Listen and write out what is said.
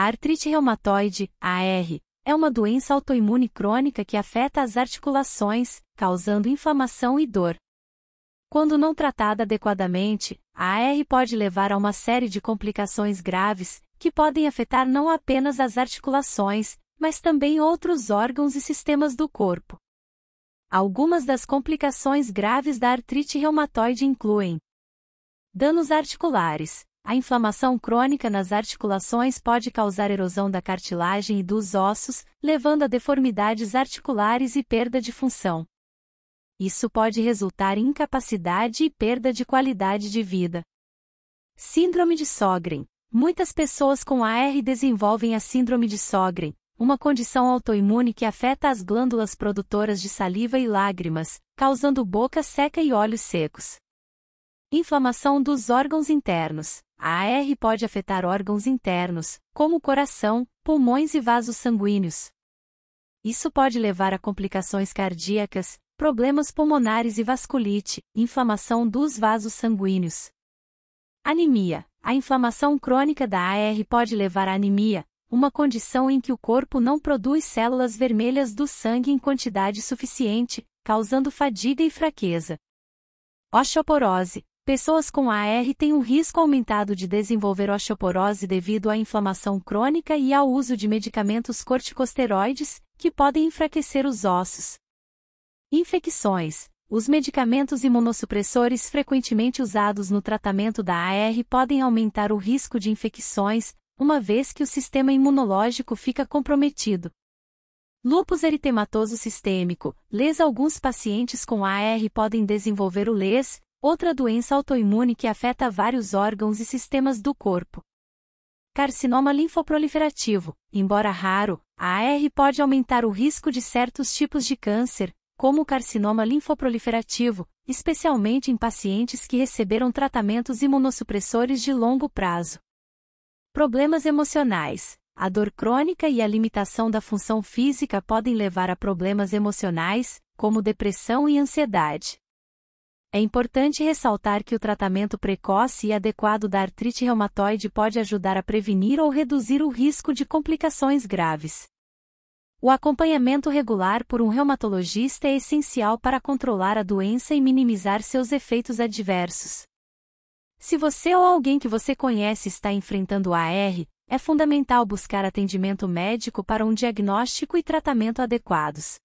A artrite reumatoide, AR, é uma doença autoimune crônica que afeta as articulações, causando inflamação e dor. Quando não tratada adequadamente, a AR pode levar a uma série de complicações graves, que podem afetar não apenas as articulações, mas também outros órgãos e sistemas do corpo. Algumas das complicações graves da artrite reumatoide incluem danos articulares, a inflamação crônica nas articulações pode causar erosão da cartilagem e dos ossos, levando a deformidades articulares e perda de função. Isso pode resultar em incapacidade e perda de qualidade de vida. Síndrome de Sjögren. Muitas pessoas com AR desenvolvem a síndrome de Sjögren, uma condição autoimune que afeta as glândulas produtoras de saliva e lágrimas, causando boca seca e olhos secos. Inflamação dos órgãos internos. A AR pode afetar órgãos internos, como o coração, pulmões e vasos sanguíneos. Isso pode levar a complicações cardíacas, problemas pulmonares e vasculite, inflamação dos vasos sanguíneos. Anemia. A inflamação crônica da AR pode levar à anemia, uma condição em que o corpo não produz células vermelhas do sangue em quantidade suficiente, causando fadiga e fraqueza. Osteoporose. Pessoas com AR têm um risco aumentado de desenvolver osteoporose devido à inflamação crônica e ao uso de medicamentos corticosteroides, que podem enfraquecer os ossos. Infecções. Os medicamentos imunossupressores frequentemente usados no tratamento da AR podem aumentar o risco de infecções, uma vez que o sistema imunológico fica comprometido. Lúpus eritematoso sistêmico, LES Alguns pacientes com AR podem desenvolver o LES, Outra doença autoimune que afeta vários órgãos e sistemas do corpo. Carcinoma linfoproliferativo, embora raro, a AR pode aumentar o risco de certos tipos de câncer, como o carcinoma linfoproliferativo, especialmente em pacientes que receberam tratamentos imunossupressores de longo prazo. Problemas emocionais. A dor crônica e a limitação da função física podem levar a problemas emocionais, como depressão e ansiedade. É importante ressaltar que o tratamento precoce e adequado da artrite reumatoide pode ajudar a prevenir ou reduzir o risco de complicações graves. O acompanhamento regular por um reumatologista é essencial para controlar a doença e minimizar seus efeitos adversos. Se você ou alguém que você conhece está enfrentando AR, é fundamental buscar atendimento médico para um diagnóstico e tratamento adequados.